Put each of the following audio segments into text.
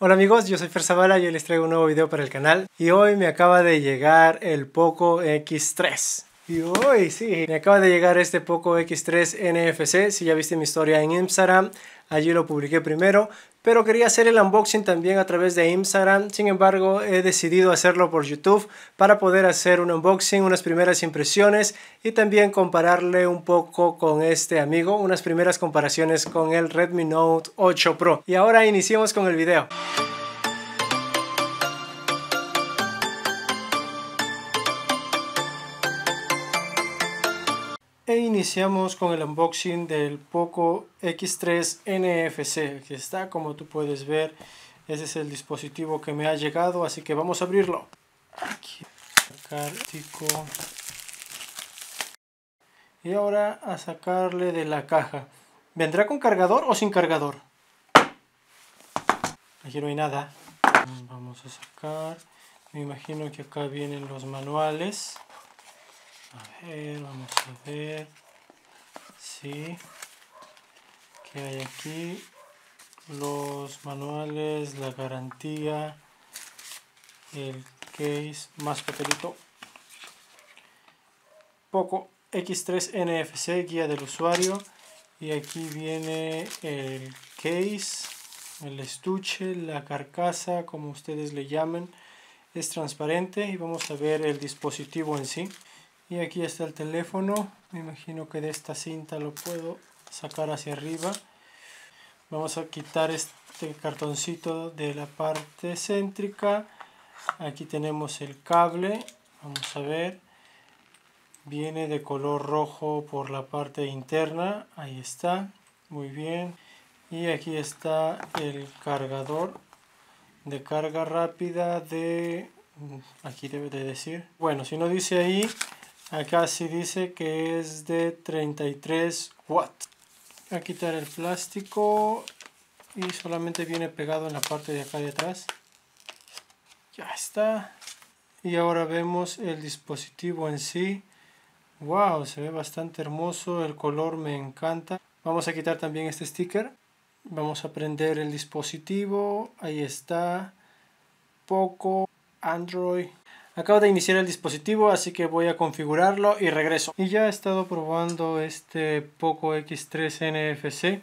Hola amigos, yo soy Fer y hoy les traigo un nuevo video para el canal y hoy me acaba de llegar el Poco X3 y hoy sí, me acaba de llegar este Poco X3 NFC, si ya viste mi historia en Instagram allí lo publiqué primero pero quería hacer el unboxing también a través de Instagram, sin embargo he decidido hacerlo por YouTube para poder hacer un unboxing, unas primeras impresiones y también compararle un poco con este amigo, unas primeras comparaciones con el Redmi Note 8 Pro. Y ahora iniciemos con el video. e iniciamos con el unboxing del Poco X3 NFC que está como tú puedes ver ese es el dispositivo que me ha llegado así que vamos a abrirlo y ahora a sacarle de la caja vendrá con cargador o sin cargador aquí no hay nada vamos a sacar me imagino que acá vienen los manuales a ver vamos a ver sí que hay aquí los manuales la garantía el case más papelito poco x3 nfc guía del usuario y aquí viene el case el estuche la carcasa como ustedes le llamen es transparente y vamos a ver el dispositivo en sí y aquí está el teléfono me imagino que de esta cinta lo puedo sacar hacia arriba vamos a quitar este cartoncito de la parte céntrica aquí tenemos el cable vamos a ver viene de color rojo por la parte interna ahí está muy bien y aquí está el cargador de carga rápida de mm, aquí debe de decir bueno si no dice ahí Acá sí dice que es de 33 watts. A quitar el plástico y solamente viene pegado en la parte de acá de atrás. Ya está. Y ahora vemos el dispositivo en sí. Wow, se ve bastante hermoso, el color me encanta. Vamos a quitar también este sticker. Vamos a prender el dispositivo. Ahí está. Poco Android Acabo de iniciar el dispositivo, así que voy a configurarlo y regreso. Y ya he estado probando este Poco X3 NFC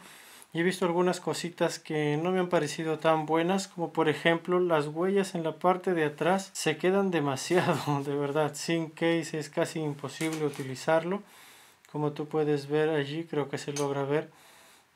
y he visto algunas cositas que no me han parecido tan buenas, como por ejemplo las huellas en la parte de atrás se quedan demasiado, de verdad, sin case es casi imposible utilizarlo. Como tú puedes ver allí, creo que se logra ver,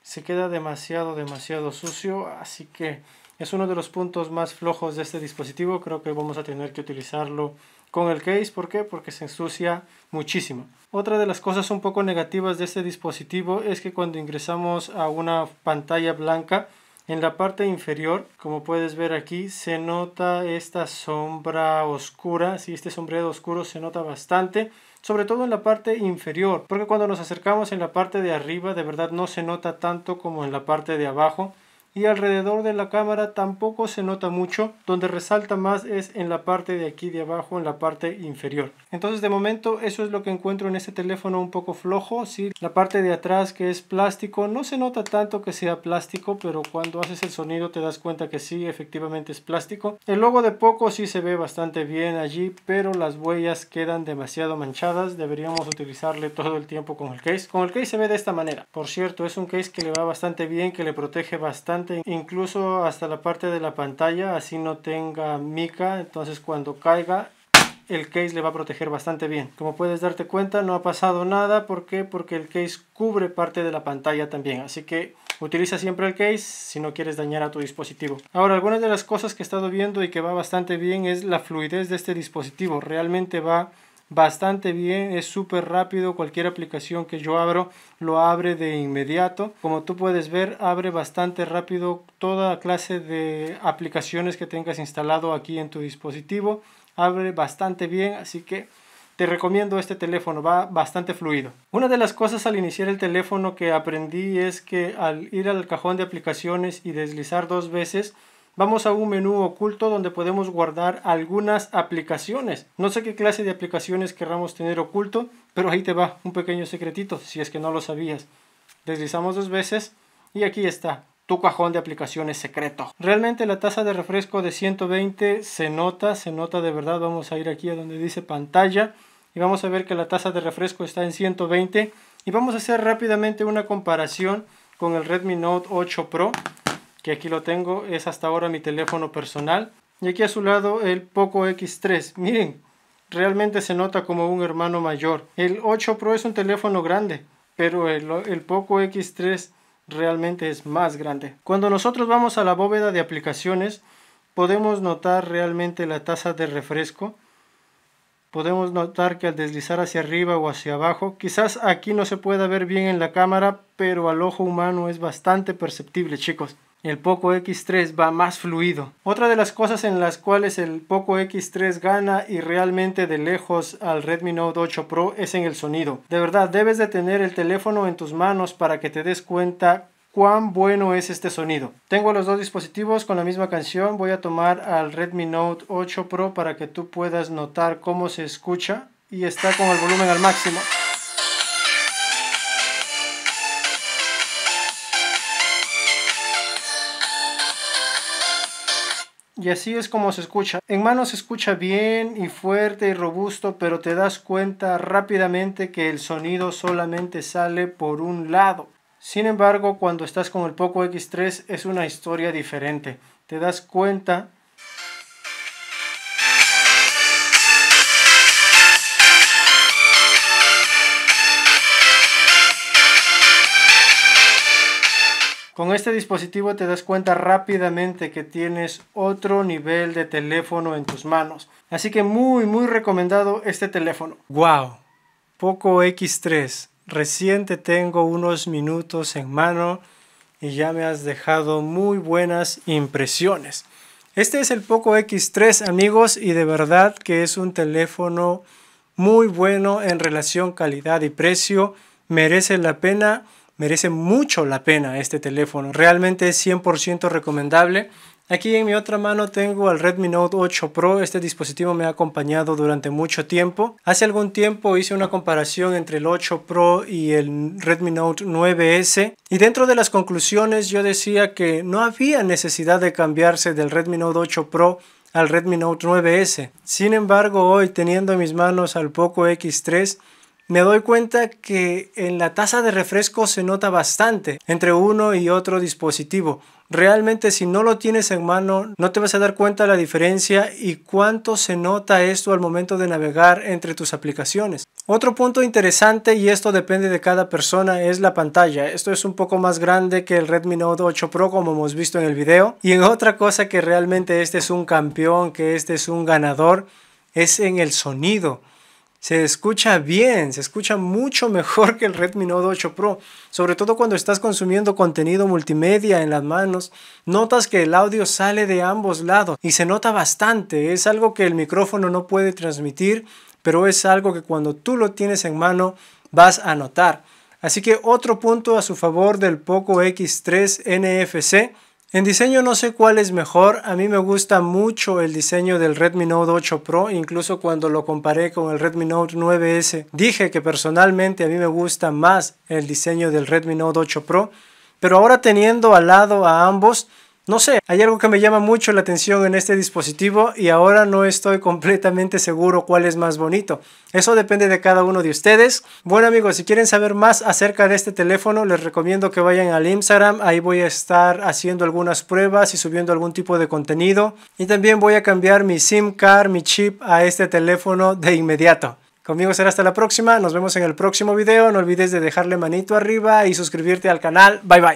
se queda demasiado, demasiado sucio, así que es uno de los puntos más flojos de este dispositivo, creo que vamos a tener que utilizarlo con el case, ¿por qué? Porque se ensucia muchísimo. Otra de las cosas un poco negativas de este dispositivo es que cuando ingresamos a una pantalla blanca, en la parte inferior, como puedes ver aquí, se nota esta sombra oscura, sí, este sombreado oscuro se nota bastante, sobre todo en la parte inferior, porque cuando nos acercamos en la parte de arriba, de verdad no se nota tanto como en la parte de abajo, y alrededor de la cámara tampoco se nota mucho donde resalta más es en la parte de aquí de abajo en la parte inferior entonces de momento eso es lo que encuentro en este teléfono un poco flojo la parte de atrás que es plástico no se nota tanto que sea plástico pero cuando haces el sonido te das cuenta que sí efectivamente es plástico el logo de poco sí se ve bastante bien allí pero las huellas quedan demasiado manchadas deberíamos utilizarle todo el tiempo con el case con el case se ve de esta manera por cierto es un case que le va bastante bien que le protege bastante incluso hasta la parte de la pantalla, así no tenga mica, entonces cuando caiga el case le va a proteger bastante bien. Como puedes darte cuenta no ha pasado nada, porque Porque el case cubre parte de la pantalla también, así que utiliza siempre el case si no quieres dañar a tu dispositivo. Ahora, algunas de las cosas que he estado viendo y que va bastante bien es la fluidez de este dispositivo, realmente va bastante bien, es súper rápido, cualquier aplicación que yo abro lo abre de inmediato. Como tú puedes ver, abre bastante rápido toda clase de aplicaciones que tengas instalado aquí en tu dispositivo. Abre bastante bien, así que te recomiendo este teléfono, va bastante fluido. Una de las cosas al iniciar el teléfono que aprendí es que al ir al cajón de aplicaciones y deslizar dos veces, vamos a un menú oculto donde podemos guardar algunas aplicaciones. No sé qué clase de aplicaciones querramos tener oculto, pero ahí te va un pequeño secretito, si es que no lo sabías. Deslizamos dos veces y aquí está tu cajón de aplicaciones secreto. Realmente la tasa de refresco de 120 se nota, se nota de verdad. Vamos a ir aquí a donde dice pantalla y vamos a ver que la tasa de refresco está en 120 y vamos a hacer rápidamente una comparación con el Redmi Note 8 Pro que aquí lo tengo, es hasta ahora mi teléfono personal. Y aquí a su lado el Poco X3. Miren, realmente se nota como un hermano mayor. El 8 Pro es un teléfono grande, pero el, el Poco X3 realmente es más grande. Cuando nosotros vamos a la bóveda de aplicaciones, podemos notar realmente la tasa de refresco. Podemos notar que al deslizar hacia arriba o hacia abajo, quizás aquí no se pueda ver bien en la cámara, pero al ojo humano es bastante perceptible, chicos el Poco X3 va más fluido. Otra de las cosas en las cuales el Poco X3 gana y realmente de lejos al Redmi Note 8 Pro es en el sonido. De verdad, debes de tener el teléfono en tus manos para que te des cuenta cuán bueno es este sonido. Tengo los dos dispositivos con la misma canción. Voy a tomar al Redmi Note 8 Pro para que tú puedas notar cómo se escucha y está con el volumen al máximo. Y así es como se escucha. En mano se escucha bien y fuerte y robusto, pero te das cuenta rápidamente que el sonido solamente sale por un lado. Sin embargo, cuando estás con el Poco X3 es una historia diferente. Te das cuenta Con este dispositivo te das cuenta rápidamente que tienes otro nivel de teléfono en tus manos. Así que muy, muy recomendado este teléfono. ¡Wow! Poco X3. Recién tengo unos minutos en mano y ya me has dejado muy buenas impresiones. Este es el Poco X3 amigos y de verdad que es un teléfono muy bueno en relación calidad y precio. Merece la pena merece mucho la pena este teléfono. Realmente es 100% recomendable. Aquí en mi otra mano tengo el Redmi Note 8 Pro, este dispositivo me ha acompañado durante mucho tiempo. Hace algún tiempo hice una comparación entre el 8 Pro y el Redmi Note 9S y dentro de las conclusiones yo decía que no había necesidad de cambiarse del Redmi Note 8 Pro al Redmi Note 9S. Sin embargo, hoy teniendo en mis manos al Poco X3, me doy cuenta que en la taza de refresco se nota bastante entre uno y otro dispositivo. Realmente si no lo tienes en mano no te vas a dar cuenta la diferencia y cuánto se nota esto al momento de navegar entre tus aplicaciones. Otro punto interesante y esto depende de cada persona es la pantalla. Esto es un poco más grande que el Redmi Note 8 Pro como hemos visto en el video. Y en otra cosa que realmente este es un campeón, que este es un ganador, es en el sonido se escucha bien, se escucha mucho mejor que el Redmi Note 8 Pro, sobre todo cuando estás consumiendo contenido multimedia en las manos, notas que el audio sale de ambos lados y se nota bastante, es algo que el micrófono no puede transmitir, pero es algo que cuando tú lo tienes en mano vas a notar. Así que otro punto a su favor del Poco X3 NFC en diseño no sé cuál es mejor, a mí me gusta mucho el diseño del Redmi Note 8 Pro, incluso cuando lo comparé con el Redmi Note 9S, dije que personalmente a mí me gusta más el diseño del Redmi Note 8 Pro, pero ahora teniendo al lado a ambos, no sé, hay algo que me llama mucho la atención en este dispositivo y ahora no estoy completamente seguro cuál es más bonito. Eso depende de cada uno de ustedes. Bueno amigos, si quieren saber más acerca de este teléfono, les recomiendo que vayan al Instagram. Ahí voy a estar haciendo algunas pruebas y subiendo algún tipo de contenido. Y también voy a cambiar mi SIM card, mi chip a este teléfono de inmediato. Conmigo será hasta la próxima. Nos vemos en el próximo video. No olvides de dejarle manito arriba y suscribirte al canal. Bye bye.